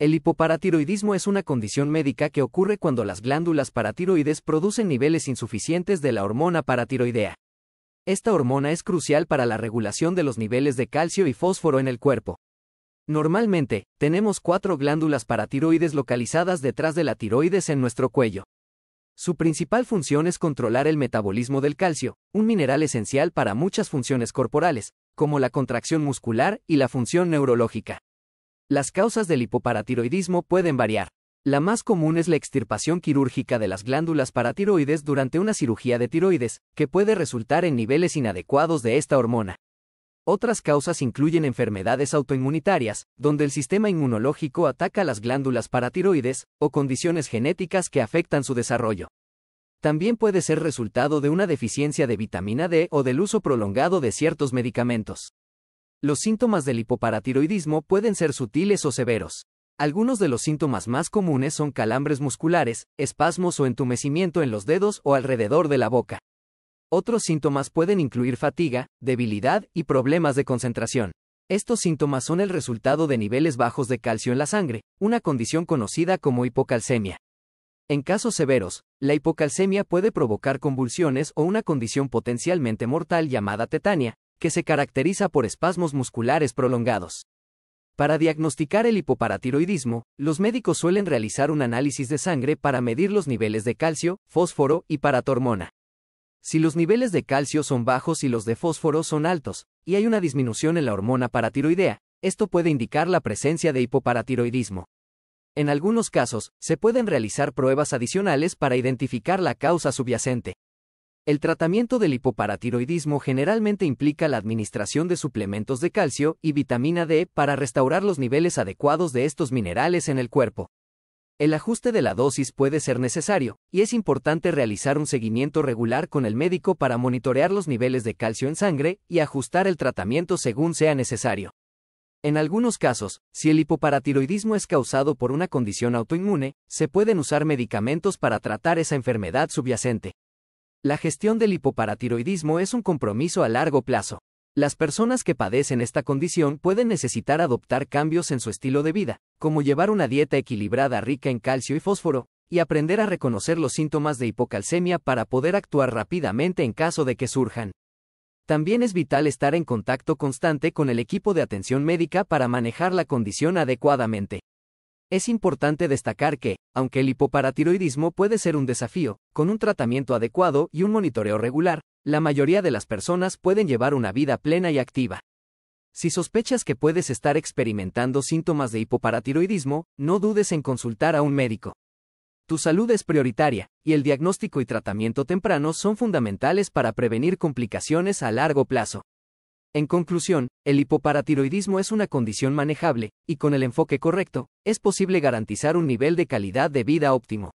El hipoparatiroidismo es una condición médica que ocurre cuando las glándulas paratiroides producen niveles insuficientes de la hormona paratiroidea. Esta hormona es crucial para la regulación de los niveles de calcio y fósforo en el cuerpo. Normalmente, tenemos cuatro glándulas paratiroides localizadas detrás de la tiroides en nuestro cuello. Su principal función es controlar el metabolismo del calcio, un mineral esencial para muchas funciones corporales, como la contracción muscular y la función neurológica. Las causas del hipoparatiroidismo pueden variar. La más común es la extirpación quirúrgica de las glándulas paratiroides durante una cirugía de tiroides, que puede resultar en niveles inadecuados de esta hormona. Otras causas incluyen enfermedades autoinmunitarias, donde el sistema inmunológico ataca las glándulas paratiroides, o condiciones genéticas que afectan su desarrollo. También puede ser resultado de una deficiencia de vitamina D o del uso prolongado de ciertos medicamentos. Los síntomas del hipoparatiroidismo pueden ser sutiles o severos. Algunos de los síntomas más comunes son calambres musculares, espasmos o entumecimiento en los dedos o alrededor de la boca. Otros síntomas pueden incluir fatiga, debilidad y problemas de concentración. Estos síntomas son el resultado de niveles bajos de calcio en la sangre, una condición conocida como hipocalcemia. En casos severos, la hipocalcemia puede provocar convulsiones o una condición potencialmente mortal llamada tetania, que se caracteriza por espasmos musculares prolongados. Para diagnosticar el hipoparatiroidismo, los médicos suelen realizar un análisis de sangre para medir los niveles de calcio, fósforo y paratormona. Si los niveles de calcio son bajos y los de fósforo son altos, y hay una disminución en la hormona paratiroidea, esto puede indicar la presencia de hipoparatiroidismo. En algunos casos, se pueden realizar pruebas adicionales para identificar la causa subyacente. El tratamiento del hipoparatiroidismo generalmente implica la administración de suplementos de calcio y vitamina D para restaurar los niveles adecuados de estos minerales en el cuerpo. El ajuste de la dosis puede ser necesario, y es importante realizar un seguimiento regular con el médico para monitorear los niveles de calcio en sangre y ajustar el tratamiento según sea necesario. En algunos casos, si el hipoparatiroidismo es causado por una condición autoinmune, se pueden usar medicamentos para tratar esa enfermedad subyacente. La gestión del hipoparatiroidismo es un compromiso a largo plazo. Las personas que padecen esta condición pueden necesitar adoptar cambios en su estilo de vida, como llevar una dieta equilibrada rica en calcio y fósforo, y aprender a reconocer los síntomas de hipocalcemia para poder actuar rápidamente en caso de que surjan. También es vital estar en contacto constante con el equipo de atención médica para manejar la condición adecuadamente. Es importante destacar que, aunque el hipoparatiroidismo puede ser un desafío, con un tratamiento adecuado y un monitoreo regular, la mayoría de las personas pueden llevar una vida plena y activa. Si sospechas que puedes estar experimentando síntomas de hipoparatiroidismo, no dudes en consultar a un médico. Tu salud es prioritaria, y el diagnóstico y tratamiento temprano son fundamentales para prevenir complicaciones a largo plazo. En conclusión, el hipoparatiroidismo es una condición manejable, y con el enfoque correcto, es posible garantizar un nivel de calidad de vida óptimo.